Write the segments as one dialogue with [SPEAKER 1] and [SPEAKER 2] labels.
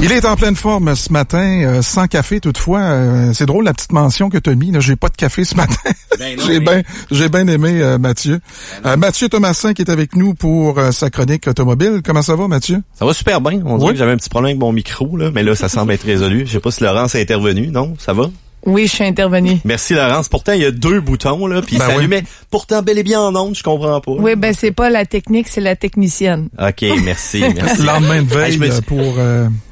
[SPEAKER 1] Il est en pleine forme ce matin, euh, sans café toutefois. Euh, c'est drôle la petite mention que tu as mis. J'ai pas de café ce matin. Ben j'ai bien aimé euh, Mathieu. Ben Mathieu Thomasin qui est avec nous pour sa chronique automobile. Comment ça va Mathieu
[SPEAKER 2] Ça va super bien. On dirait que j'avais un petit problème avec mon micro là, mais là ça semble être résolu. Je sais pas si Laurence est intervenu. Non, ça va
[SPEAKER 1] oui, je suis intervenue.
[SPEAKER 2] Merci Laurence. Pourtant, il y a deux boutons là, puis ça ben allumait. Pourtant, bel et bien en ondes, je comprends pas.
[SPEAKER 1] Oui, ben c'est pas la technique, c'est la technicienne.
[SPEAKER 2] Ok, merci. merci. Lendemain de veille pour,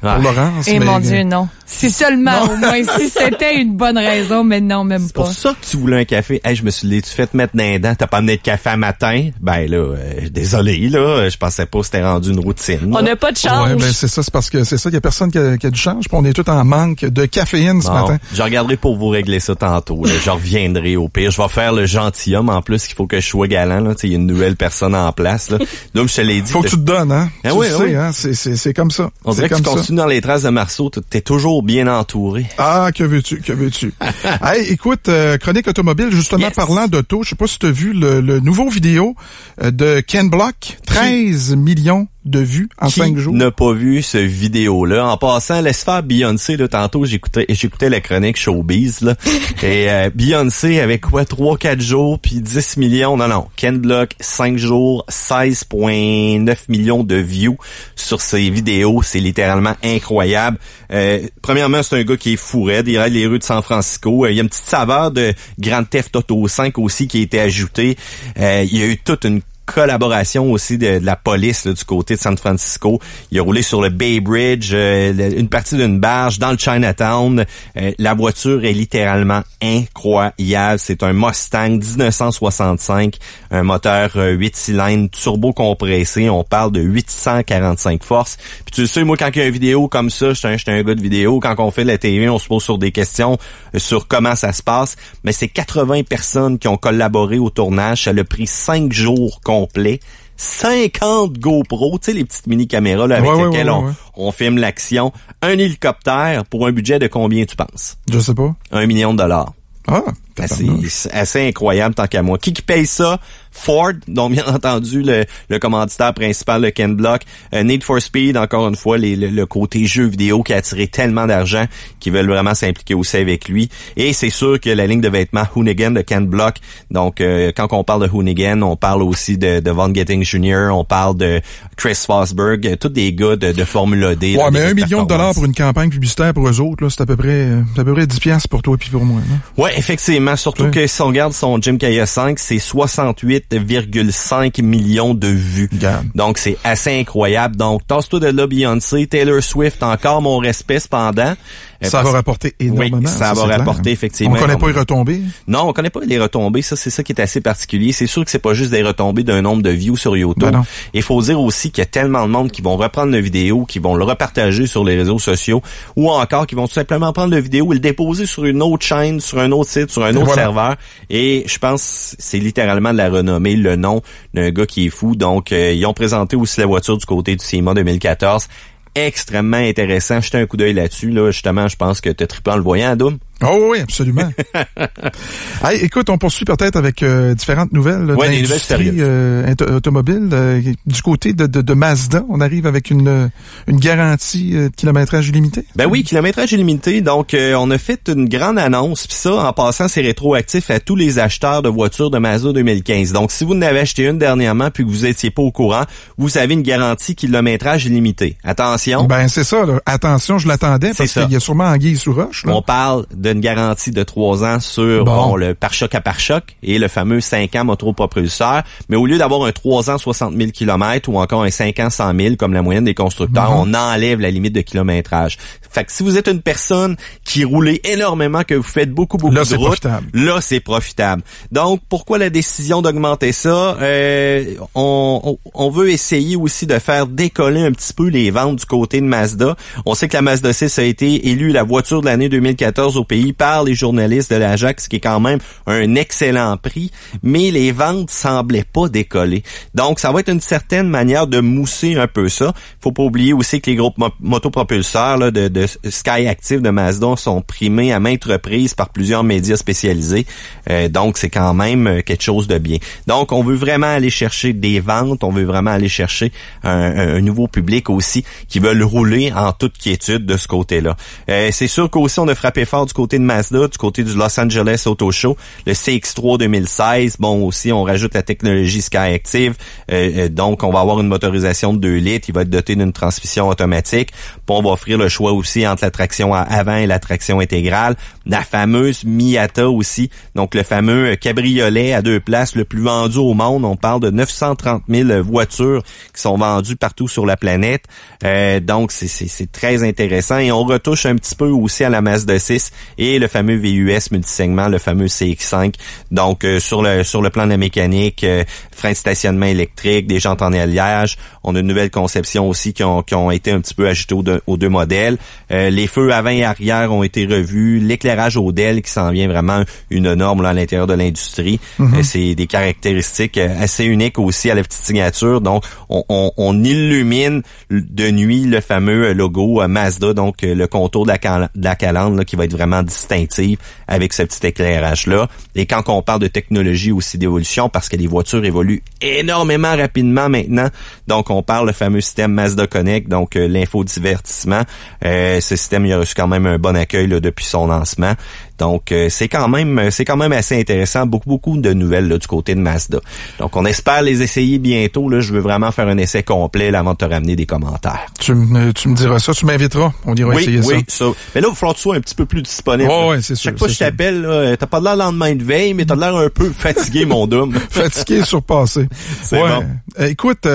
[SPEAKER 2] Laurence. Et mon Dieu,
[SPEAKER 1] non. C'est seulement, au moins, si c'était une bonne raison, mais non, même pas. C'est pour ça
[SPEAKER 2] que tu voulais un café. Eh, je me suis dit, tu fais te mettre dans les dents, t'as pas amené de café à matin. Ben là, euh, désolé, là, je pensais pas que c'était rendu une routine. On n'a pas de change. Ouais, ben c'est
[SPEAKER 1] ça, c'est parce que c'est ça, il y a personne qui a, du change, on est tout en manque de caféine ce matin.
[SPEAKER 2] Je regarderai pour vous régler ça tantôt. Je reviendrai au pire. Je vais faire le gentilhomme en plus, qu'il faut que je sois galant. Là. Il y a une nouvelle personne en place. Là. Donc, je te l'ai dit. Faut que tu te
[SPEAKER 1] donnes, hein? Ah tu oui, ah sais, oui. hein? C'est comme ça. On dirait que tu continues
[SPEAKER 2] dans les traces de Marceau. T'es toujours bien entouré.
[SPEAKER 1] Ah, que veux-tu, que veux-tu. hey, écoute, euh, Chronique Automobile, justement parlant d'auto, je sais pas si tu as vu le, le nouveau vidéo euh, de Ken Block, 13 millions de vues en cinq
[SPEAKER 2] jours. n'a pas vu ce vidéo-là? En passant, laisse faire Beyoncé, là, tantôt, j'écoutais, j'écoutais la chronique Showbiz, là. et euh, Beyoncé avec quoi? 3, 4 jours, puis 10 millions. Non, non. Ken Block, 5 jours, 16,9 millions de views sur ses vidéos. C'est littéralement incroyable. Euh, premièrement, c'est un gars qui est fourré. Il les rues de San Francisco. Euh, il y a une petite saveur de Grand Theft Auto 5 aussi qui a été ajoutée. il y a eu toute une collaboration aussi de, la police du côté de San Francisco. Il a roulé sur le Bay Bridge, euh, une partie d'une barge dans le Chinatown. Euh, la voiture est littéralement incroyable. C'est un Mustang 1965, un moteur 8 euh, cylindres turbo compressé. On parle de 845 forces. Puis tu sais, moi, quand il y a une vidéo comme ça, je suis un, gars de vidéo. Quand on fait de la TV, on se pose sur des questions sur comment ça se passe. Mais c'est 80 personnes qui ont collaboré au tournage. Ça a pris 5 jours qu'on 50 GoPro, tu sais, les petites mini-caméras avec lesquelles on, on, filme l'action. Un hélicoptère pour un budget de combien tu penses? Je sais pas. Un million de dollars. Ah. Assez, incroyable tant qu'à moi. Qui qui paye ça? Ford, dont bien entendu le, le commanditaire principal, le Ken Block. Euh, Need for Speed, encore une fois, le, côté jeu vidéo qui a attiré tellement d'argent qu'ils veulent vraiment s'impliquer aussi avec lui. Et c'est sûr que la ligne de vêtements Hoonigan de Ken Block. Donc, euh, quand on parle de Hoonigan, on parle aussi de, de Von Getting Jr., on parle de Chris Fosberg, euh, tous des gars de, Formule Formula e D. Ouais, mais un million de
[SPEAKER 1] dollars pour une campagne publicitaire pour eux autres, là, c'est à peu près, à peu près 10 piastres pour toi et puis pour moi.
[SPEAKER 2] oui Ouais, effectivement Surtout que si on son Jim Kaya 5, c'est 68,5 millions de vues. Donc, c'est assez incroyable. Donc, tasse de là, Beyoncé. Taylor Swift, encore mon respect cependant. Euh, ça va rapporter énormément. Oui, ça, va rapporter effectivement. On connaît pas les retombées. Non, on connaît pas les retombées. Ça, c'est ça qui est assez particulier. C'est sûr que c'est pas juste des retombées d'un nombre de views sur YouTube. Ben Il faut dire aussi qu'il y a tellement de monde qui vont reprendre la vidéo, qui vont le repartager sur les réseaux sociaux, ou encore qui vont tout simplement prendre la vidéo et le déposer sur une autre chaîne, sur un autre site, sur un autre serveur. Et je pense c'est littéralement de la renommée, le nom d'un gars qui est fou. Donc, euh, ils ont présenté aussi la voiture du côté du CIMA 2014 extrêmement intéressant. J'étais un coup d'œil là-dessus. Là, justement, je pense que tu es triplé en le voyant, Doom.
[SPEAKER 1] Oh oui, absolument. écoute, on poursuit peut-être avec euh, différentes nouvelles euh, automobile. Euh, du côté de, Mazda, on arrive avec une, une garantie de kilométrage illimité.
[SPEAKER 2] Ben oui, kilométrage illimité. Donc, on a fait une grande annonce. Puis ça, en passant, c'est rétroactif à tous les acheteurs de voitures de Mazda 2015. Donc, si vous n'avez acheté une dernièrement puis que vous étiez pas au courant, vous avez une garantie kilométrage illimité. Attention.
[SPEAKER 1] Ben c'est ça. Attention, je l'attendais parce qu'il y a sûrement Anguille sous roche. On
[SPEAKER 2] parle de une garantie de 3 ans sur le pare-choc à pare-choc et le fameux 5 ans motopropulseur. Mais au lieu d'avoir un 3 ans 60 000 km ou encore un 5 ans 100 000 comme la moyenne des constructeurs, mhm. on enlève la limite de kilométrage. Fait que si vous êtes une personne qui roule énormément, que vous faites beaucoup, beaucoup de route, là, c'est profitable. Donc, pourquoi la décision d'augmenter ça? Euh, on, on veut essayer aussi de faire décoller un petit peu les ventes du côté de Mazda. On sait que la Mazda 6 a été élue la voiture de l'année 2014 au pays par les journalistes de l'Ajax, qui est quand même un excellent prix, mais les ventes semblaient pas décoller. Donc, ça va être une certaine manière de mousser un peu ça. Faut pas oublier aussi que les groupes motopropulseurs de, de, Sky Active de Mazda sont primés à maintes reprises par plusieurs médias spécialisés. Euh, donc, c'est quand même euh, quelque chose de bien. Donc, on veut vraiment aller chercher des ventes, on veut vraiment aller chercher un, nouveau public aussi qui veulent rouler en toute quiétude de ce côté-là. Euh, c'est sûr qu'aussi, on a frappé fort du côté côté de Mazda, du côté du Los Angeles Auto Show, le CX3 2016. Bon, aussi, on rajoute la technologie SkyActiv. Euh, euh, donc, on va avoir une motorisation de 2 litres. Il va être doté d'une transmission automatique. Puis, on va offrir le choix aussi entre la traction avant et la traction intégrale. La fameuse Miata aussi. Donc, le fameux cabriolet à deux places le plus vendu au monde. On parle de 930 000 voitures qui sont vendues partout sur la planète. Euh, donc, c'est très intéressant. Et on retouche un petit peu aussi à la Mazda 6 et le fameux VUS multisegment, le fameux CX5. Donc euh, sur le sur le plan de la mécanique, euh, frein de stationnement électrique, des jantes en alliage, on a une nouvelle conception aussi qui ont, qui ont été un petit peu ajoutées aux deux, modèles. Euh, les feux avant et arrière ont été revus, l'éclairage au DEL qui s'en vient vraiment une norme là, à l'intérieur de l'industrie. Mhm. Euh, c'est des caractéristiques assez uniques aussi à la petite signature. Donc on, on, on illumine de nuit le fameux logo Mazda, donc le contour de la, de la calandre là, qui va être vraiment distinctive avec ce petit éclairage-là. Et quand on parle de technologie aussi d'évolution, parce que les voitures évoluent énormément rapidement maintenant, donc on parle le fameux système Mazda Connect, donc euh, l'infodivertissement. Euh, ce système, il a reçu quand même un bon accueil depuis son lancement. Donc euh, c'est quand même euh, c'est quand même assez intéressant, beaucoup beaucoup de nouvelles là, du côté de Mazda. Donc on espère les essayer bientôt là, je veux vraiment faire un essai complet avant de te ramener des commentaires.
[SPEAKER 1] Tu, me, tu me diras ça, tu m'inviteras, on ira oui, essayer oui,
[SPEAKER 2] ça. Mais là il faut que tu sois un petit peu plus disponible. c'est sûr. Chaque fois que je t'appelle, euh, t'as pas de l'air lendemain de veille, mais t'as l'air un peu fatigué mon dôme. fatigué
[SPEAKER 1] surpassé. C'est bon. Écoute,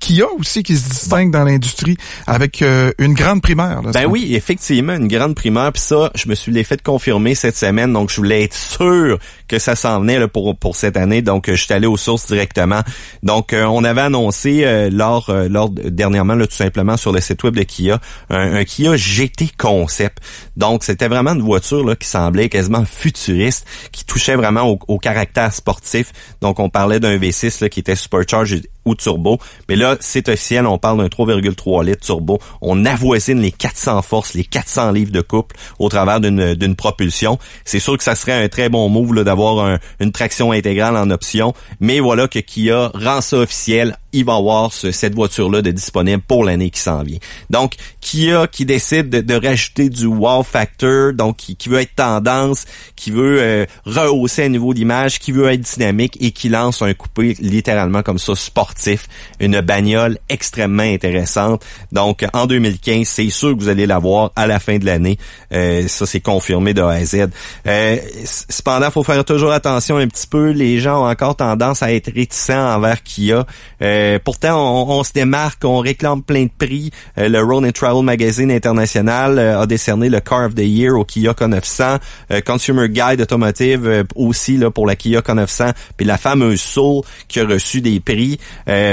[SPEAKER 1] Kia aussi qui se distingue dans l'industrie avec une grande primaire. ben oui,
[SPEAKER 2] effectivement, une grande primaire puis ça, je me suis les de confirmer cette semaine, donc je voulais être sûr que ça s'en venait là, pour, pour cette année, donc euh, je suis allé aux sources directement. Donc euh, on avait annoncé euh, lors, lors dernièrement, tout simplement sur le site web de Kia, un, Kia GT Concept. Donc c'était vraiment une voiture là, qui semblait quasiment futuriste, qui touchait vraiment au, caractère sportif. Donc on parlait d'un V6 là, qui était superchargé ou turbo. Mais là, c'est officiel, on parle d'un 3,3 litres turbo. On avoisine les 400 forces, les 400 livres de couple au travers d'une propulsion. C'est sûr que ça serait un très bon move d'avoir une traction intégrale en option. Mais voilà que Kia rend ça officiel il va avoir cette voiture-là de disponible pour l'année qui s'en vient. Donc, Kia qui décide de, de rajouter du wow factor, donc qui, qui, veut être tendance, qui veut euh, rehausser un niveau d'image, qui veut être dynamique et qui lance un coupé littéralement comme ça sportif, une bagnole extrêmement intéressante. Donc, en 2015, c'est sûr que vous allez l'avoir à la fin de l'année. Euh, ça, c'est confirmé de A à Z. Euh, cependant, faut faire toujours attention un petit peu. Les gens ont encore tendance à être réticents envers Kia. Euh, euh, pourtant, on, se démarque, on réclame plein de prix. Euh, le Road and Travel Magazine International euh, a décerné le Car of the Year au Kia K900. Consumer Guide Automotive aussi là pour la Kia K900. Puis la fameuse Soul qui a reçu des prix.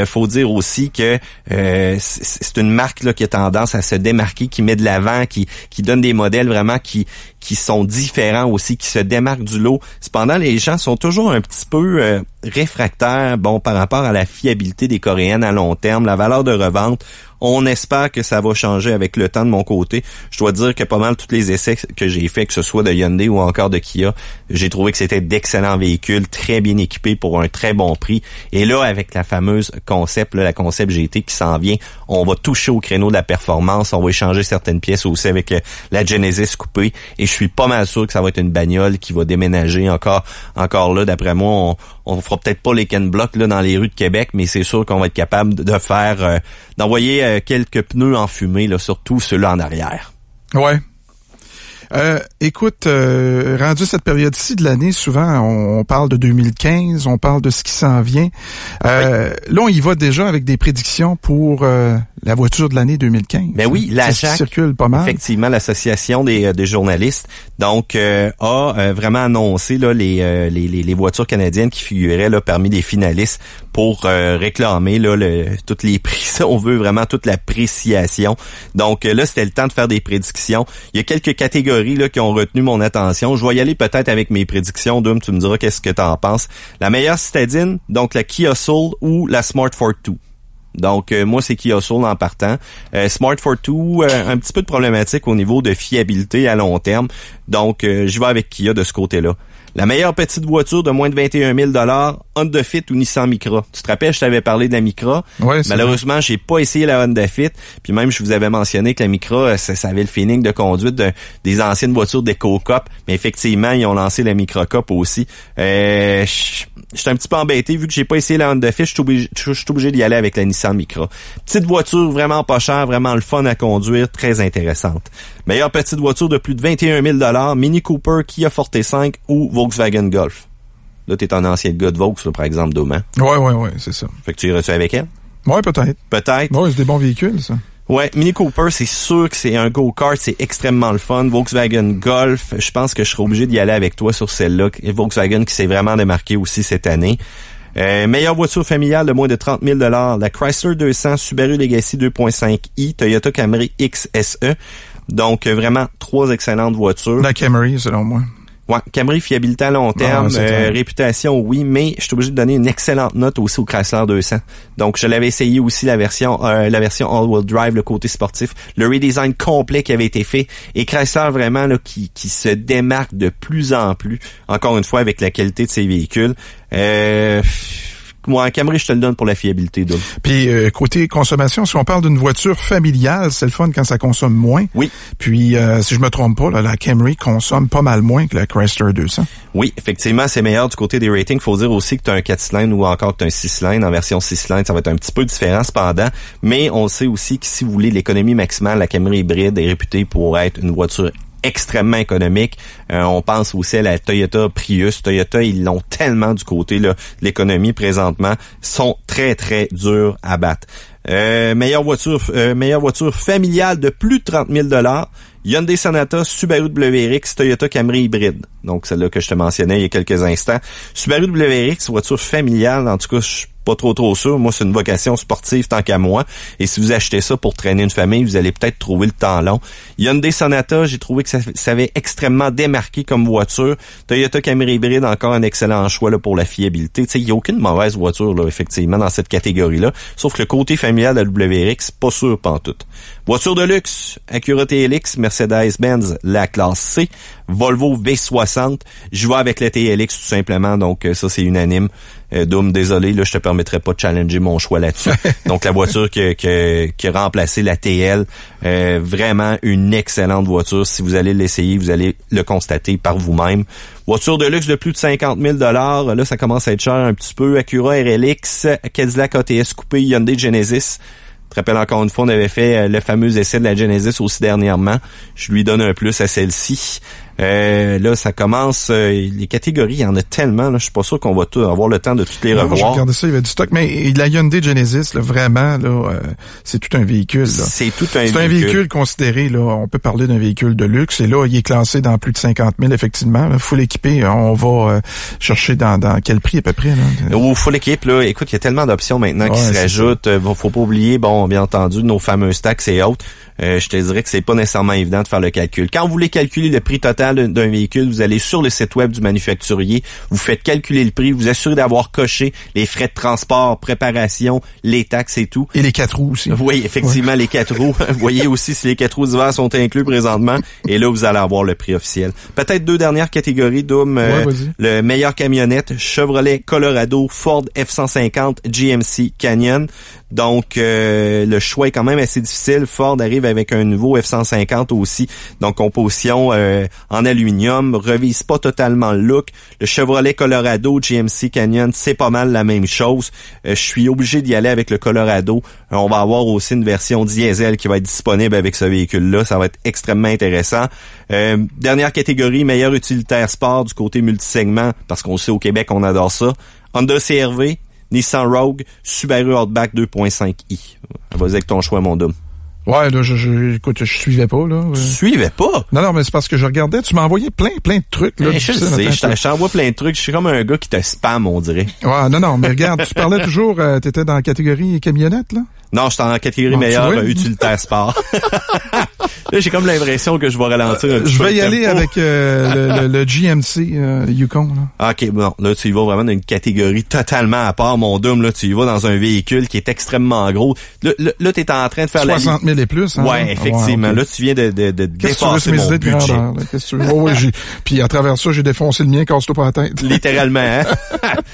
[SPEAKER 2] faut dire aussi que c'est une marque là, qui a tendance à se démarquer, qui met de l'avant, qui, qui donne des modèles vraiment qui, qui sont différents aussi, qui se démarquent du lot. Cependant, les gens sont toujours un petit peu euh, réfractaires, bon, par rapport à la fiabilité des Coréennes à long terme, la valeur de revente. On espère que ça va changer avec le temps de mon côté. Je dois dire que pas mal tous les essais que j'ai faits, que ce soit de Hyundai ou encore de Kia, j'ai trouvé que c'était d'excellents véhicules, très bien équipés pour un très bon prix. Et là, avec la fameuse concept, la concept GT qui s'en vient, on va toucher au créneau de la performance, on va échanger certaines pièces aussi avec euh, la Genesis coupée. Et je suis pas mal sûr que ça va être une bagnole qui va déménager encore, encore là. D'après moi, on, on fera peut-être pas les Ken Block là, dans les rues de Québec, mais c'est sûr qu'on va être capable de faire euh, d'envoyer euh, quelques pneus en fumée, surtout ceux-là en arrière.
[SPEAKER 1] Ouais, euh, écoute, euh, rendu cette période-ci de l'année, souvent on, parle de 2015, on parle de ce qui s'en vient. Euh, Là, on y va déjà avec des prédictions pour euh, la voiture de l'année 2015. Ben oui, la circule pas mal.
[SPEAKER 2] Effectivement, l'association des, des, journalistes, donc a vraiment annoncé là, les, les, les, voitures canadiennes qui figuraient là, parmi les finalistes pour réclamer là, le, toutes les prix. on veut vraiment toute l'appréciation. Donc là, c'était le temps de faire des prédictions. Il y a quelques catégories qui ont retenu mon attention. Je vais y aller peut-être avec mes prédictions. Dum, tu me diras qu'est-ce que tu en penses. La meilleure citadine, donc la Kia Soul ou la Smart Fortwo. Donc euh, moi c'est Kia Soul en partant. Euh, Smart for euh, un petit peu de problématique au niveau de fiabilité à long terme. Donc je vais avec Kia de ce côté-là. La meilleure petite voiture de moins de 21 000 Honda Fit ou Nissan Micra. Tu te rappelles, je t'avais parlé de la Micra. Malheureusement, j'ai pas essayé la Honda Fit. Puis même, je vous avais mentionné que la Micra, euh, ça, avait le feeling de conduite des anciennes voitures d'EcoCop. Mais effectivement, ils ont lancé la Micra aussi. Euh, je suis un petit peu embêté vu que j'ai pas essayé la Honda Fit. Je suis obligé, obligé d'y aller avec la Nissan Micra. Petite voiture vraiment pas chère, vraiment le fun à conduire, très intéressante. Meilleure petite voiture de plus de 21 000 Mini Cooper, Kia Forte 5 ou Volkswagen Golf. Là, t'es un ancien gars de Vaux, par exemple, Doman. Ouais, ouais, ouais, c'est ça. Fait que tu irais-tu avec elle? Ouais, peut-être. Peut-être.
[SPEAKER 1] Ouais, c'est des bons véhicules, ça.
[SPEAKER 2] Ouais, Mini Cooper, c'est sûr que c'est un go-kart, c'est extrêmement le fun. Volkswagen Golf, je pense que je serai obligé d'y aller avec toi sur celle-là. Volkswagen qui s'est vraiment démarqué aussi cette année. Euh, meilleure voiture familiale de moins de 30 000 la Chrysler 200, Subaru Legacy 2.5i, Toyota Camry XSE, donc euh, vraiment trois excellentes voitures.
[SPEAKER 1] La Camry selon moi.
[SPEAKER 2] Ouais, Camry fiabilité à long terme, euh, réputation oui, mais je suis obligé de donner une excellente note aussi au Chrysler 200. Donc je l'avais essayé aussi la version euh, la version all-wheel drive le côté sportif, le redesign complet qui avait été fait et Chrysler vraiment là qui qui se démarque de plus en plus encore une fois avec la qualité de ses véhicules. Euh, moi, un Camry, je te le donne pour la fiabilité.
[SPEAKER 1] Puis euh, côté consommation, si on parle d'une voiture familiale, c'est le fun quand ça consomme moins. Oui. Puis euh, si je me trompe pas, la Camry consomme pas mal moins
[SPEAKER 2] que la Chrysler 200. Oui, effectivement, c'est meilleur du côté des ratings. Faut dire aussi que tu as un 4 cylindres ou encore que tu as un 6 cylindres. En version 6 cylindres, ça va être un petit peu différent cependant, mais on sait aussi que si vous voulez l'économie maximale, la Camry hybride est réputée pour être une voiture extrêmement économique. Euh, on pense aussi à la Toyota Prius. Toyota, ils l'ont tellement du côté de l'économie présentement, sont très, très durs à battre. Euh, meilleure voiture euh, meilleure voiture familiale de plus de 30 000 Hyundai Sonata, Subaru WRX, Toyota Camry hybride. Donc, celle-là que je te mentionnais il y a quelques instants. Subaru WRX, voiture familiale, en tout cas, je pas trop trop sûr. Moi, c'est une vocation sportive tant qu'à moi. Et si vous achetez ça pour traîner une famille, vous allez peut-être trouver le temps long. des Sonata, j'ai trouvé que ça, avait extrêmement démarqué comme voiture. Toyota Camry hybride, encore un excellent choix là, pour la fiabilité. Il n'y a aucune mauvaise voiture, là, effectivement, dans cette catégorie-là. Sauf que le côté familial de la WRX, pas sûr tout. Voiture de luxe, Acura TLX, Mercedes-Benz, la classe C. Volvo V60. Je vais avec la TLX tout simplement, donc euh, ça c'est unanime. Euh, Doom, désolé, là, je te permettrai pas de challenger mon choix là-dessus. donc la voiture qui, qui, qui, a la TL, euh, vraiment une excellente voiture. Si vous allez l'essayer, vous allez le constater par vous-même. Voiture de luxe de plus de 50 000 dollars, là ça commence à être cher un petit peu. Acura RLX, Cadillac ATS coupé, Hyundai Genesis. Je te rappelle encore une fois, on avait fait euh, le fameux essai de la Genesis aussi dernièrement. Je lui donne un plus à celle-ci. Euh, là, ça commence. Euh, les catégories, il y en a tellement. Là, je suis pas sûr qu'on va avoir le temps de toutes les revoir.
[SPEAKER 1] ça, il y a du stock. Mais la Hyundai Genesis, vraiment, euh, là, c'est tout un véhicule. C'est tout un véhicule. C'est un véhicule considéré. Là, on peut parler d'un véhicule de luxe. Et là, il est classé dans plus de 50 000, effectivement. full équipé, on va chercher dans, quel prix à peu près.
[SPEAKER 2] Là? full équipe, là, écoute, il y a tellement d'options maintenant qui se rajoutent. Faut pas oublier, bon, bien entendu, nos fameux taxes et autres. Euh, je te dirais que c'est pas nécessairement évident de faire le calcul. Quand vous voulez calculer le prix total d'un véhicule, vous allez sur le site web du manufacturier, vous faites calculer le prix, vous assurez d'avoir coché les frais de transport, préparation, les taxes et tout. Et les quatre roues aussi. Oui, effectivement, les quatre roues. vous voyez aussi si les quatre roues d'hiver sont inclus présentement. Et là, vous allez avoir le prix officiel. Peut-être deux dernières catégories, Doom. Euh, le meilleur camionnette, Chevrolet Colorado, Ford F-150, GMC Canyon. Donc, euh, le choix est quand même assez difficile. Ford arrive avec un nouveau F-150 aussi, donc composition euh, en aluminium, revise pas totalement le look. Le Chevrolet Colorado GMC Canyon, c'est pas mal la même chose. Euh, je suis obligé d'y aller avec le Colorado. Euh, on va avoir aussi une version diesel qui va être disponible avec ce véhicule-là. Ça va être extrêmement intéressant. Euh, dernière catégorie, meilleur utilitaire sport du côté multisegment, parce qu'on sait au Québec, on adore ça. Honda CRV, Nissan Rogue, Subaru Outback 2.5i. Vas-y avec ton choix, mon dôme.
[SPEAKER 1] Ouais, là, je, je, écoute, je suivais pas, là. Tu suivais pas? Non, non, mais c'est parce que je regardais, tu m'envoyais plein, plein de trucs, là. Eh, je sais, je
[SPEAKER 2] t'envoie plein de trucs, je suis comme un gars qui te spam, on dirait. Ouais, non, non, mais regarde, tu parlais
[SPEAKER 1] toujours, tu euh, t'étais dans la catégorie camionnette, là?
[SPEAKER 2] Non, j'étais la catégorie meilleure, euh, utilitaire sport. Là, j'ai comme l'impression que je vais ralentir un euh, petit Je vais y aller avec
[SPEAKER 1] euh, le, le, GMC euh, Yukon.
[SPEAKER 2] Ah, OK, bon, là, tu y vas vraiment dans une catégorie totalement à part, mon Doom. Là, tu y vas dans un véhicule qui est extrêmement gros. Là, tu es en train de faire 60 000
[SPEAKER 1] et plus. Hein? Ouais, effectivement. Là,
[SPEAKER 2] tu viens de, de, de dépasser
[SPEAKER 1] mon budget. Puis à travers ça, j'ai défoncé le mien, casse-toi pas la tête.
[SPEAKER 2] Littéralement. Hein?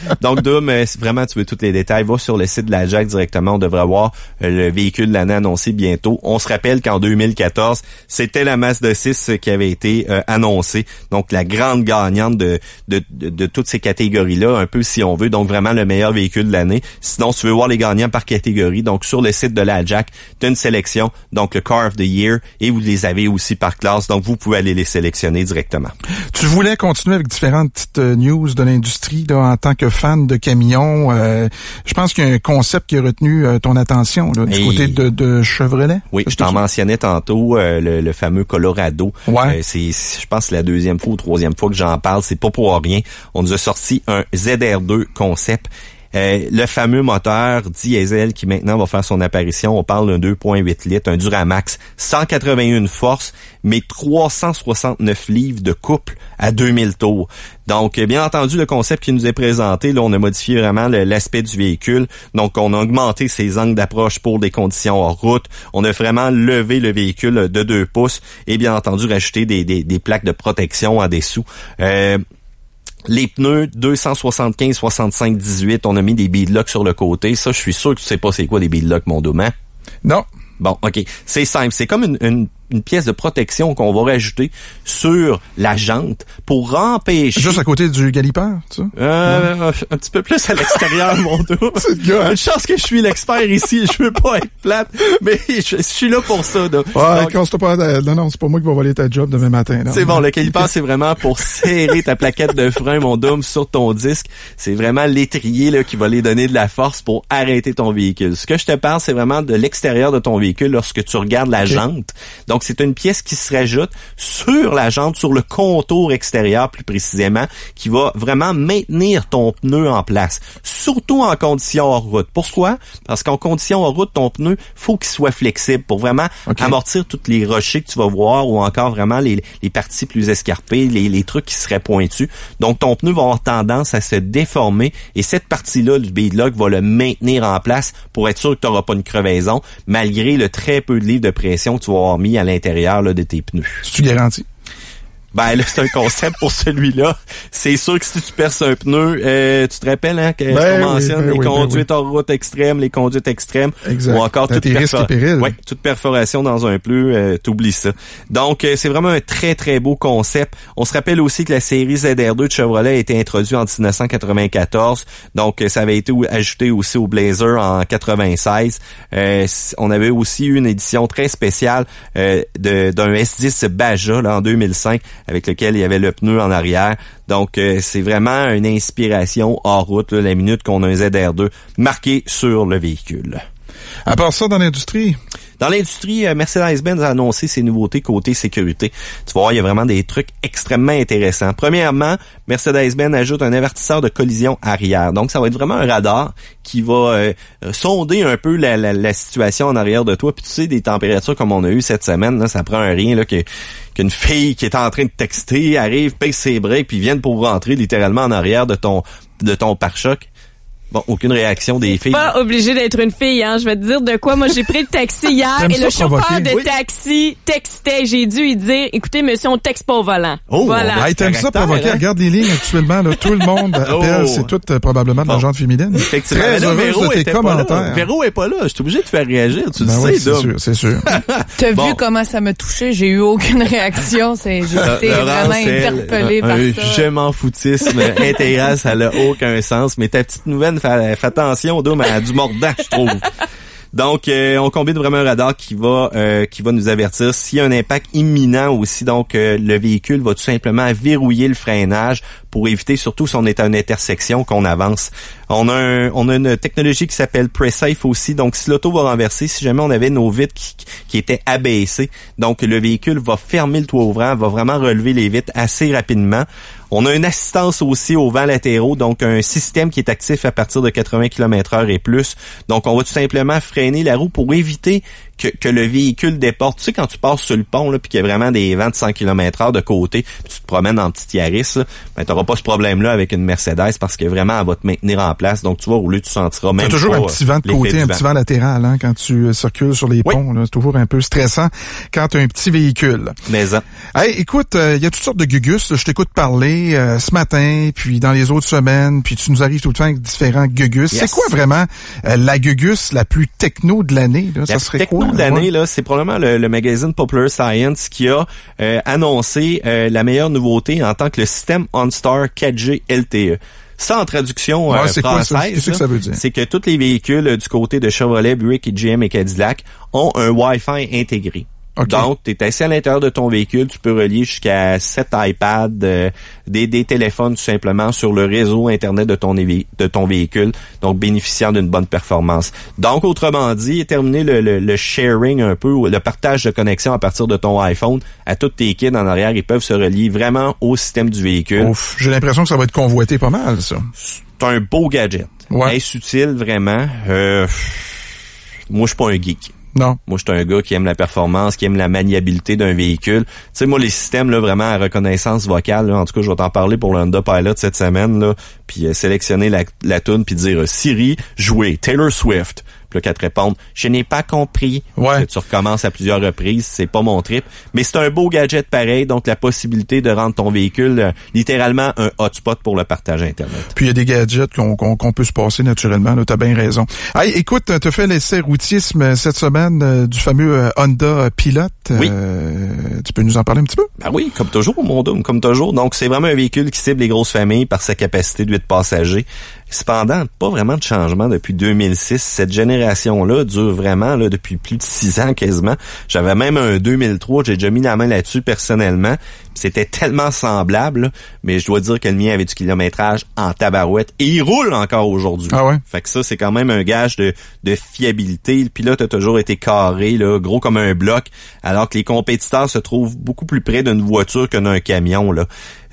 [SPEAKER 2] Donc, Doom, vraiment, tu veux tous les détails, va sur le site de la Jack directement. On devrait avoir le véhicule de l'année annoncé bientôt. On se rappelle qu'en 2014, c'était la masse de 6 euh, qui avait été euh, annoncée. Donc la grande gagnante de, de, de, toutes ces catégories-là, un peu si on veut. Donc vraiment le meilleur véhicule de l'année. Sinon, si tu veux voir les gagnants par catégorie, donc sur le site de la Jack, tu as une sélection, donc le Car of the Year, et vous les avez aussi par classe. Donc vous pouvez aller les sélectionner directement.
[SPEAKER 1] Tu voulais continuer avec différentes petites euh, news de l'industrie en tant que fan de camions. Euh, je pense qu'il y a un concept qui a retenu ton attention là, du côté de, de Chevrolet.
[SPEAKER 2] Oui, je t'en mentionnais tantôt. Euh, le, fameux Colorado. Ouais. Euh, c'est, je pense, la deuxième fois ou troisième fois que j'en parle. C'est pas pour rien. On nous a sorti un ZR2 concept euh, le fameux moteur diesel qui maintenant va faire son apparition, on parle d'un 2.8 litres, un Duramax, 181 forces, mais 369 livres de couple à 2000 tours. Donc, euh, bien entendu, le concept qui nous est présenté, là, on a modifié vraiment l'aspect du véhicule. Donc, on a augmenté ses angles d'approche pour des conditions hors route. On a vraiment levé le véhicule euh, de 2 pouces et bien entendu rajouté des, plaques de protection en dessous. Euh, les pneus 275 65 18, on a mis des beadlocks sur le côté. Ça, je suis sûr que tu sais pas c'est quoi des beadlocks, mon domaine. Non. Bon, OK. C'est simple. C'est comme une, une une pièce de protection qu'on va rajouter sur la jante pour empêcher...
[SPEAKER 1] Juste à côté du caliper, tu
[SPEAKER 2] euh, un, petit peu plus à l'extérieur, mon tour. Hein. Une chance que je suis l'expert ici, je veux pas être plate, mais je, suis là pour ça. Là.
[SPEAKER 1] Euh, non, non, c'est pas moi qui vais voler ta job demain matin. C'est bon, le
[SPEAKER 2] caliper, c'est vraiment pour serrer ta plaquette de frein, mon dôme, sur ton disque. C'est vraiment l'étrier là, qui va lui donner de la force pour arrêter ton véhicule. Ce que je te parle, c'est vraiment de l'extérieur de ton véhicule lorsque tu regardes la jante. Donc, c'est une pièce qui se rajoute sur la jante, sur le contour extérieur plus précisément, qui va vraiment maintenir ton pneu en place. Surtout en condition hors route. Pourquoi? Parce qu'en condition hors route, ton pneu, faut qu'il soit flexible pour vraiment amortir toutes les rochers que tu vas voir ou encore vraiment les, les parties plus escarpées, les, les trucs qui seraient pointus. Donc, ton pneu va avoir tendance à se déformer et cette partie-là du beadlock va le maintenir en place pour être sûr que tu n'auras pas une crevaison malgré le très peu de livres de pression que tu vas avoir mis à l'intérieur l'intérieur de tes pneus.
[SPEAKER 1] C'est-tu garanti?
[SPEAKER 2] Ben là, c'est un concept pour celui-là. C'est sûr que si tu perces un pneu, euh, tu te rappelles hein, que ben mentionne ben les ben conduites en route extrême, les conduites extrêmes, ou encore toute, ouais, toute perforation dans un pneu, euh, t'oublies ça. Donc euh, c'est vraiment un très très beau concept. On se rappelle aussi que la série ZR2 de Chevrolet a été introduite en 1994, donc euh, ça avait été ajouté aussi au Blazer en 96. on avait aussi eu une édition très spéciale d'un S10 Baja en 2005 avec lequel il y avait le pneu en arrière. Donc, euh, c'est vraiment une inspiration hors route, Les la minute qu'on a un ZR2 marqué sur le véhicule. À part ça, dans l'industrie? Dans l'industrie, euh, Mercedes-Benz a annoncé ses nouveautés côté sécurité. Tu vois, il y a vraiment des trucs extrêmement intéressants. Premièrement, Mercedes-Benz ajoute un avertisseur de collision arrière. Donc, ça va être vraiment un radar qui va euh, euh, sonder un peu la, situation en arrière de toi. Puis tu sais, des températures comme on a eu cette semaine, ça prend un rien là, que qu'une fille qui est en train de texter arrive, paye ses breaks, puis vienne pour rentrer littéralement en arrière de ton de ton pare-choc. Bon, aucune réaction des filles. Pas obligé d'être une fille, hein. Je vais te dire de quoi. Moi, j'ai pris le taxi hier et le chauffeur de taxi textait. J'ai dû lui dire, écoutez, monsieur, on texte pas au volant. Oh, voilà. ça provoquer? Hein?
[SPEAKER 1] Regarde les lignes actuellement, là. Tout le monde oh. appelle. C'est tout euh, probablement de la gente féminine. Effectivement. Très Véro est pas là. Je suis obligé de faire réagir. Tu ben sais, C'est sûr, c'est sûr.
[SPEAKER 2] T'as vu comment ça me touchait? J'ai eu aucune réaction. J'ai euh, été vraiment interpellé par ça. Je m'en foutisme intégral. Ça n'a aucun sens. Mais ta petite nouvelle fait attention, Dom, à du mordant, je trouve. Donc, euh, on combine vraiment un radar qui va euh, qui va nous avertir s'il y a un impact imminent aussi. Donc, euh, le véhicule va tout simplement verrouiller le freinage pour éviter surtout si on est à une intersection qu'on avance. On a, on a une technologie qui s'appelle PreSafe aussi. Donc, si l'auto va renverser, si jamais on avait nos vitres qui, qui, étaient abaissées, donc le véhicule va fermer le toit ouvrant, va vraiment relever les vitres assez rapidement. On a une assistance aussi au vents latéraux, donc un système qui est actif à partir de 80 km heure et plus. Donc, on va tout simplement freiner la roue pour éviter que, que, le véhicule déporte. Tu sais, quand tu passes sur le pont, là, puis qu'il y a vraiment des vents de 100 km heure de côté, puis tu te promènes en petit Yaris, là, ben, t'auras pas ce problème-là avec une Mercedes parce que vraiment, elle va te maintenir en place. Donc, tu vas rouler, tu sentiras même toujours un petit vent de euh, côté, un petit vent
[SPEAKER 1] latéral, hein, quand tu euh, circules sur les ponts. C'est toujours un peu stressant quand t'as un petit véhicule. Mais, ça. Hey, écoute, il euh, y a toutes sortes de gugus. Je t'écoute parler ce matin, puis dans les autres semaines, puis tu nous arrives tout le temps avec différents gugus. C'est quoi vraiment la gugus la plus techno de l'année? Ça serait quoi? cours de l'année,
[SPEAKER 2] là, c'est probablement le, magazine Popular Science qui a euh, annoncé euh, la meilleure nouveauté en tant que le système OnStar 4G LTE. Ça, en traduction euh, française, c'est que, tous les véhicules du côté de Chevrolet, Buick, GM et Cadillac ont un Wi-Fi intégré. Donc, tu es assis à l'intérieur de ton véhicule, tu peux relier jusqu'à 7 iPads, euh, des, téléphones tout simplement sur le réseau Internet de ton, de ton véhicule, donc bénéficiant d'une bonne performance. Donc, autrement dit, terminer le, sharing un peu, le partage de connexion à partir de ton iPhone à toutes tes kids en arrière, ils peuvent se relier vraiment au système du véhicule.
[SPEAKER 1] J'ai l'impression que ça va être convoité pas mal, ça. C'est
[SPEAKER 2] un beau gadget. Ouais. utile, vraiment. Euh, moi, je suis pas un geek. Non. Moi, je suis un gars qui aime la performance, qui aime la maniabilité d'un véhicule. Tu sais, moi, les systèmes, là, vraiment à reconnaissance vocale, en tout cas, je vais t'en parler pour le Pilot cette semaine, là, puis euh, sélectionner la, la tune puis dire euh, Siri, jouer Taylor Swift » je n'ai pas compris. Ouais. tu recommences à plusieurs reprises, c'est pas mon trip. Mais c'est un beau gadget pareil, donc la possibilité de rendre ton véhicule euh, littéralement un hotspot pour le partage Internet.
[SPEAKER 1] Puis il y a des gadgets qu'on peut se passer naturellement, tu t'as bien raison. Hey, écoute, euh, as fait l'essai routisme euh, cette semaine du fameux Honda Pilot. Oui. tu peux nous en parler un petit peu?
[SPEAKER 2] ah oui, comme toujours, mon dôme, comme toujours. Donc c'est vraiment un véhicule qui cible les grosses familles par sa capacité de 8 passagers. Cependant, pas vraiment de changement depuis 2006. Cette génération-là dure vraiment là, depuis plus de six ans quasiment. J'avais même un 2003, j'ai déjà mis la main là-dessus personnellement c'était tellement semblable, mais je dois dire que le mien avait du kilométrage en tabarouette et il roule encore aujourd'hui. Ah Fait que ça, c'est quand même un gage de, de fiabilité. Le pilote a toujours été carré, gros comme un bloc, alors que les compétiteurs se trouvent beaucoup plus près d'une voiture que d'un camion. Là.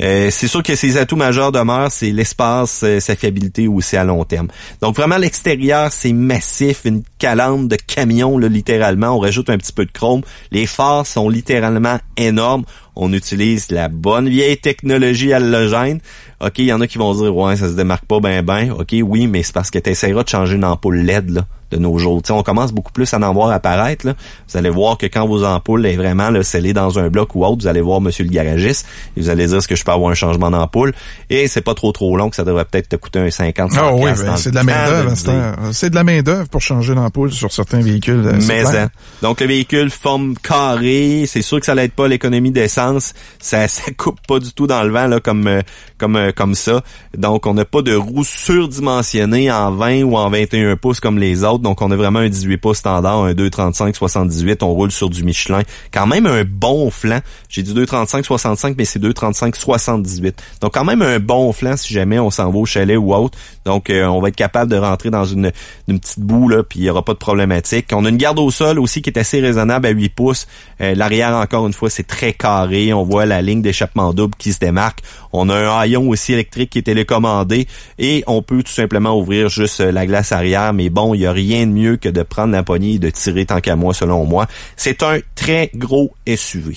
[SPEAKER 2] Euh, c'est sûr que ses atouts majeurs demeurent, c'est l'espace, euh, sa fiabilité aussi à long terme. Donc vraiment, l'extérieur, c'est massif, une calandre de camion, là, littéralement. On rajoute un petit peu de chrome. Les phares sont littéralement énormes on utilise la bonne vieille technologie halogène, OK, il y en a qui vont dire ouais, ça se démarque pas ben ben. OK, oui, mais c'est parce que tu essaieras de changer une ampoule LED là, de nos jours. on commence beaucoup plus à en voir apparaître. Vous allez voir que quand vos ampoules est vraiment là, scellées dans un bloc ou autre, vous allez voir monsieur le garagiste et vous allez dire ce que je peux avoir un changement d'ampoule et c'est pas trop trop long que ça devrait peut-être te coûter un 50 Ah oui, c'est de la main d'œuvre
[SPEAKER 1] c'est de la main d'œuvre pour changer l'ampoule sur certains véhicules. Euh, mais hein,
[SPEAKER 2] donc le véhicule forme carré, c'est sûr que ça l'aide pas l'économie d'essence, ça ça coupe pas du tout dans le vent là comme euh, comme euh, euh, comme ça. Donc, on n'a pas de roues surdimensionnées en 20 ou en 21 pouces comme les autres. Donc, on a vraiment un 18 pouces standard, un 235 78. On roule sur du Michelin. Quand même un bon flanc. J'ai dit 235 65, mais c'est 235 78. Donc, quand même un bon flanc si jamais on s'en va au chalet ou autre. Donc, euh, on va être capable de rentrer dans une, petite boue, là, puis il n'y aura pas de problématique. On a une garde au sol aussi qui est assez raisonnable à 8 pouces. Euh, l'arrière, encore une fois, c'est très carré. On voit la ligne d'échappement double qui se démarque. On a un haillon aussi électrique qui est télécommandé et on peut tout simplement ouvrir juste euh, la glace arrière. Mais bon, il y a rien de mieux que de prendre la poignée et de tirer tant qu'à moi, selon moi. C'est un très gros SUV.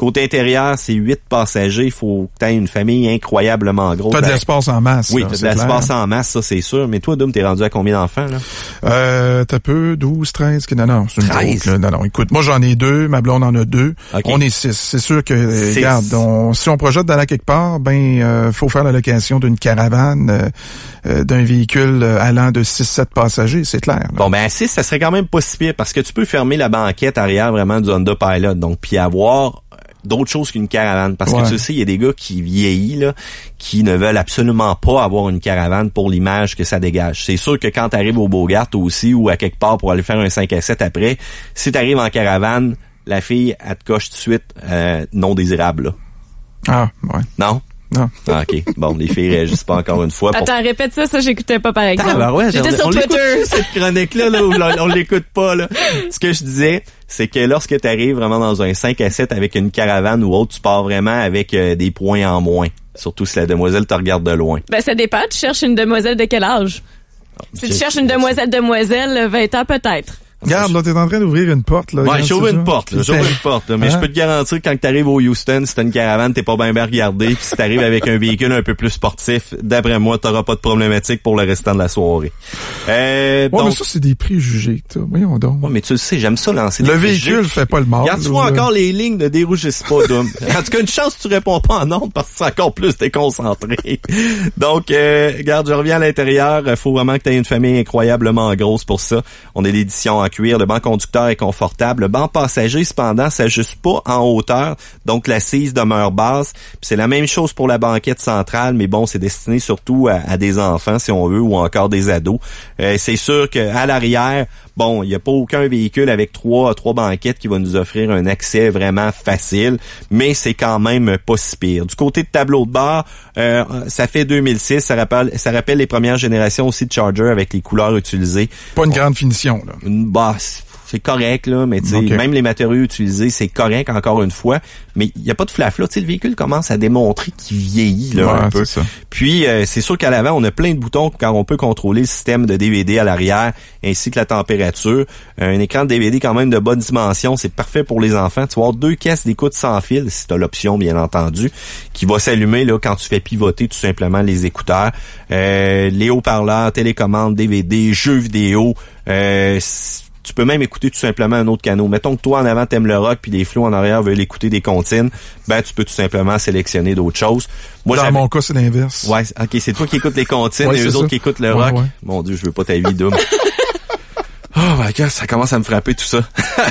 [SPEAKER 2] Côté intérieur, c'est huit passagers. Il faut que tu aies une famille incroyablement grosse. T'as de ben, l'espace en masse. Oui, t'as de l'espace en masse, ça c'est sûr. Mais toi, Dom, t'es rendu à combien d'enfants là?
[SPEAKER 1] Euh, t'as peu, 12, 13, non, non, c'est une non, non, écoute, moi j'en ai deux, ma blonde en a deux. On est six. C'est sûr que, euh, regarde, si on projette d'aller quelque part, ben euh, faut faire la location d'une caravane, euh, d'un véhicule allant de 6-7 passagers, c'est clair.
[SPEAKER 2] Bon, ben à 6, ça serait quand même pas si pire parce que tu peux fermer la banquette arrière vraiment du Honda Pilot, donc puis avoir d'autres choses qu'une caravane. Parce que tu sais, il y a des gars qui vieillissent, qui ne veulent absolument pas avoir une caravane pour l'image que ça dégage. C'est sûr que quand tu arrives au Bogart aussi ou à quelque part pour aller faire un 5 à 7 après, si tu arrives en caravane, la fille, elle te coche tout de suite euh, non désirable. Ah, ouais. Non? Ah, OK. Bon, les filles réagissent pas encore une fois. Attends, répète ça, ça, j'écoutais pas par exemple. Ah, bah ouais, J'étais sur on Twitter. cette chronique-là, là, on, l'écoute pas, là. Ce que je disais, c'est que lorsque tu arrives vraiment dans un 5 à 7 avec une caravane ou autre, tu pars vraiment avec euh, des points en moins. Surtout si la demoiselle te regarde de loin. Ben, ça dépend. Tu cherches une demoiselle de quel âge? Ah, si tu cherches une demoiselle demoiselle, 20 ans peut-être.
[SPEAKER 1] Regarde, là, t'es en train d'ouvrir une porte, là. Ouais, j'ouvre une, porte, là, j'ouvre une porte, Mais je hein? peux
[SPEAKER 2] te garantir, que quand t'arrives au Houston, si t'as une caravane, t'es pas bien bien regardé. Puis si t'arrives avec un véhicule un peu plus sportif, d'après moi, t'auras pas de problématique pour le restant de la soirée. Euh, ouais, mais ça, c'est
[SPEAKER 1] des préjugés, toi. Voyons donc.
[SPEAKER 2] Ouais, mais tu le sais, j'aime ça lancer Le des véhicule fait pas le mort. garde tu vois encore les lignes ne dérougissent pas, Dom. en tout cas, une chance tu réponds pas en ordre parce que c'est encore plus déconcentré. donc, euh, regarde, je reviens à l'intérieur. Faut vraiment que t'aies une famille incroyablement grosse pour ça. On est l'édition cuir, le banc conducteur est confortable. Le banc passager, cependant, s'ajuste pas en hauteur, donc l'assise demeure basse. C'est la même chose pour la banquette centrale, mais bon, c'est destiné surtout à, des enfants, si on veut, ou encore des ados. Euh, c'est sûr qu'à l'arrière, bon, il n'y a pas aucun véhicule avec trois, trois banquettes qui va nous offrir un accès vraiment facile, mais c'est quand même pas si pire. Du côté de tableau de bord, euh, ça fait 2006, ça rappelle, ça rappelle les premières générations aussi de Charger avec les couleurs utilisées. Pas une grande finition, là. Bah, c'est correct là, mais tu même les matériaux utilisés, c'est correct encore une fois, mais il y a pas de flafla tu sais le véhicule commence à démontrer qu'il vieillit là un peu. Puis euh, c'est sûr qu'à l'avant, on a plein de boutons quand on peut contrôler le système de DVD à l'arrière ainsi que la température. Euh, un écran de DVD quand même de bonne dimension, c'est parfait pour les enfants. Tu vas deux caisses d'écoute sans fil si tu as l'option bien entendu qui va s'allumer là quand tu fais pivoter tout simplement les écouteurs, euh, les haut-parleurs, télécommande, DVD, jeux vidéo, euh, tu peux même écouter tout simplement un autre canot. Mettons que toi en avant t'aimes le rock puis les flots en arrière veulent écouter des comptines, ben tu peux tout simplement sélectionner d'autres choses.
[SPEAKER 1] Moi, dans mon cas, c'est l'inverse.
[SPEAKER 2] Ouais, ok, c'est toi qui écoutes les comptines et eux autres qui écoutent le rock. Mon Dieu, je veux pas ta vie, Oh my god, ça commence à me frapper tout ça.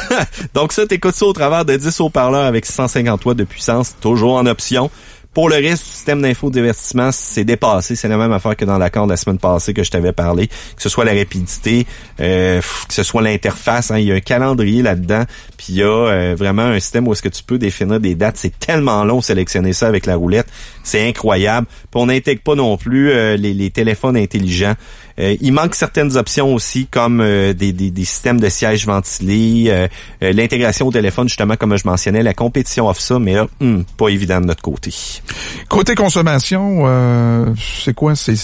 [SPEAKER 2] Donc ça, t'écoutes ça au travers de 10 haut-parleurs avec 150 watts de puissance, toujours en option. Pour le reste, le système d'infodivertissement, c'est dépassé. C'est la même affaire que dans l'accord de la semaine passée que je t'avais parlé. Que ce soit la rapidité, euh, que ce soit l'interface, hein. il y a un calendrier là-dedans. Puis il y a euh, vraiment un système où est-ce que tu peux définir des dates. C'est tellement long sélectionner ça avec la roulette. C'est incroyable. Puis on n'intègre pas non plus euh, les téléphones intelligents. Euh, il manque certaines options aussi, comme euh, des, des, systèmes de sièges ventilés, euh, l'intégration au téléphone, justement, comme je mentionnais, la compétition off ça, mais là, hmm, pas évident de notre côté.
[SPEAKER 1] Côté consommation, c'est quoi? C'est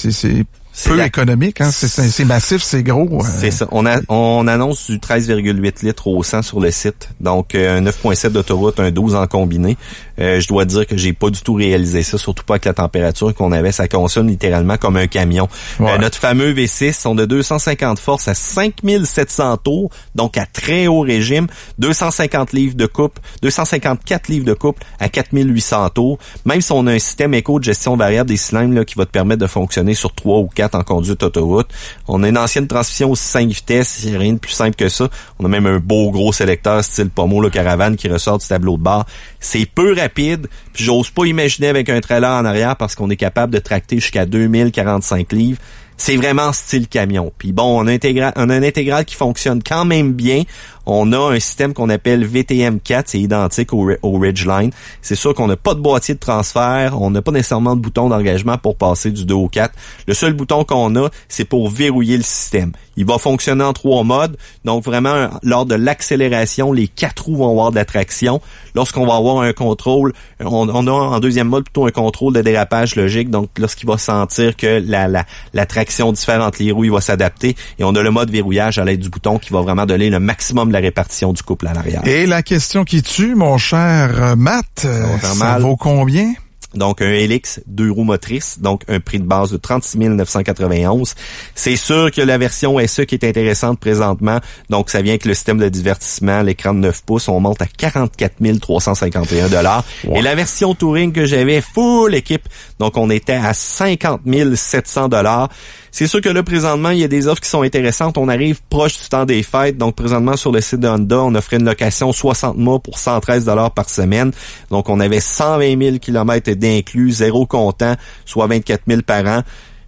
[SPEAKER 1] peu économique. Hein? C'est massif, c'est gros. Hein.
[SPEAKER 2] ça. On, a, on annonce du 13,8 litres au 100 sur le site. Donc, euh, un 9,7 d'autoroute, un 12 en combiné. Euh, je dois dire que j'ai pas du tout réalisé ça, surtout pas avec la température qu'on avait. Ça consomme littéralement comme un camion. Euh, notre fameux V6 sont de 250 forces à 5700 tours, donc à très haut régime. 250 livres de couple, 254 livres de couple à 4800 tours. Même si on a un système éco de gestion variable des cylindres qui va te permettre de fonctionner sur trois ou 4 en conduite autoroute. On a une ancienne transmission aux 5 vitesses, rien de plus simple que ça. On a même un beau gros sélecteur style pommeau le caravane qui ressort du tableau de bord. C'est peu rapide, puis j'ose pas imaginer avec un trailer en arrière parce qu'on est capable de tracter jusqu'à 2045 livres. C'est vraiment style camion. Puis bon, on a, un intégral, on a un intégral qui fonctionne quand même bien. On a un système qu'on appelle VTM4, c'est identique au, Ridgeline. C'est sûr qu'on n'a pas de boîtier de transfert, on n'a pas nécessairement de bouton d'engagement pour passer du 2 au 4. Le seul bouton qu'on a, c'est pour verrouiller le système. Il va fonctionner en trois modes. Donc vraiment, lors de l'accélération, les quatre roues vont avoir de la traction. Lorsqu'on va avoir un contrôle, on, a en deuxième mode plutôt un contrôle de dérapage logique. Donc lorsqu'il va sentir que la, la, traction différente, les roues, il va s'adapter. Et on a le mode verrouillage à l'aide du bouton qui va vraiment donner le maximum la répartition du couple à l'arrière.
[SPEAKER 1] Et la question qui tue, mon cher euh, Matt, ça, euh, vaut combien?
[SPEAKER 2] Donc, un Helix, deux roues motrices, donc un prix de base de 36 991. C'est sûr que la version ce qui est intéressante présentement, donc ça vient avec le système de divertissement, l'écran de 9 pouces, on monte à 44 351 dollars. Et la version Touring que j'avais, full équipe, donc on était à 50 700 dollars. C'est sûr que là, présentement, il y a des offres qui sont intéressantes. On arrive proche du temps des fêtes. Donc, présentement, sur le site de Honda, on offrait une location 60 mois pour 113 par semaine. Donc, on avait 120 000 km d'inclus, zéro comptant, soit 24 000 par an.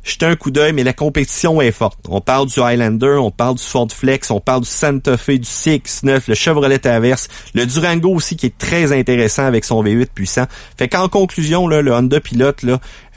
[SPEAKER 2] Jetez un coup d'œil, mais la compétition est forte. On parle du Highlander, on parle du Ford Flex, on parle du Santa Fe, du CX-9, le Chevrolet Traverse, le Durango aussi qui est très intéressant avec son V8 puissant. Fait qu'en conclusion, le Honda Pilot,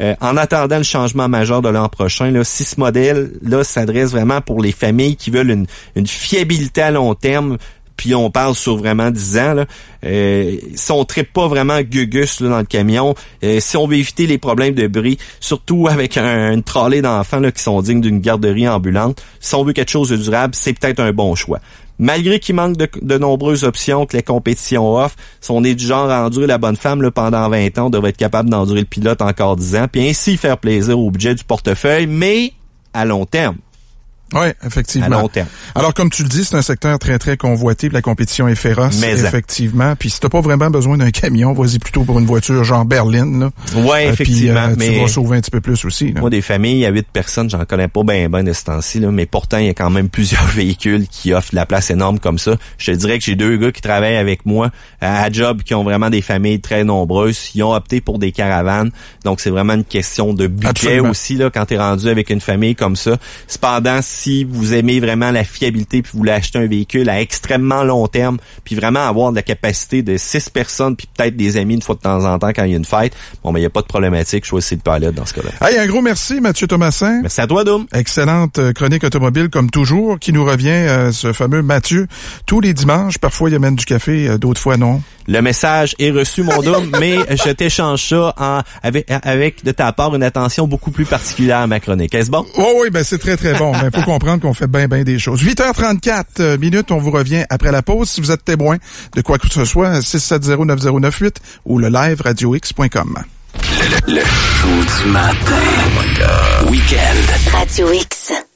[SPEAKER 2] euh, en attendant le changement majeur de l'an prochain, là, si ce modèle-là s'adresse vraiment pour les familles qui veulent une, une fiabilité à long terme, puis on parle sur vraiment 10 ans, là, euh, si on pas vraiment gugus dans le camion, euh, si on veut éviter les problèmes de bris, surtout avec un, une trolley d'enfants qui sont dignes d'une garderie ambulante, si on veut quelque chose de durable, c'est peut-être un bon choix. Malgré qu'il manque de, nombreuses options que les compétitions offrent, si on est du genre à endurer la bonne femme là, pendant 20 ans, on devrait être capable d'endurer le pilote encore 10 ans, puis ainsi faire plaisir au budget du portefeuille, mais à long terme.
[SPEAKER 1] Oui, effectivement. À long terme. Alors, comme tu le dis, c'est un secteur très, très convoité. La compétition est féroce, Mais hein. effectivement. Puis si t'as pas vraiment besoin d'un camion, vas-y plutôt pour une voiture genre berline. Oui, euh, effectivement. Euh, vas sauver un petit peu plus aussi. Là.
[SPEAKER 2] Moi, des familles à huit personnes, j'en connais pas bien ben de ce temps-ci. Mais pourtant, il y a quand même plusieurs véhicules qui offrent de la place énorme comme ça. Je te dirais que j'ai deux gars qui travaillent avec moi à Job qui ont vraiment des familles très nombreuses. Ils ont opté pour des caravanes. Donc, c'est vraiment une question de budget aussi là quand tu es rendu avec une famille comme ça. Cependant, si vous aimez vraiment la fiabilité puis vous voulez acheter un véhicule à extrêmement long terme puis vraiment avoir de la capacité de six personnes puis peut-être des amis une fois de temps en temps quand il y a une fête, bon, mais il n'y a pas de problématique. Je Choisissez de palette dans ce cas-là.
[SPEAKER 1] Hey, un gros merci, Mathieu Thomasin. Merci à toi, Doom. Excellente euh, chronique automobile, comme toujours, qui nous revient, euh, ce fameux Mathieu, tous les dimanches. Parfois, il amène du café, euh, d'autres fois, non.
[SPEAKER 2] Le message est reçu, mon Doom, mais je t'échange ça en, avec, avec, de ta part, une attention beaucoup plus particulière à ma chronique. Est-ce bon?
[SPEAKER 1] Oh oui, ben, c'est très, très bon. Ben, comprendre qu'on fait bien, bien des choses. 8h34 euh, minutes, on vous revient après la pause. Si vous êtes témoin de quoi que ce soit, 670-9098 ou le live radiox.com.
[SPEAKER 2] Le, du matin. Radio X.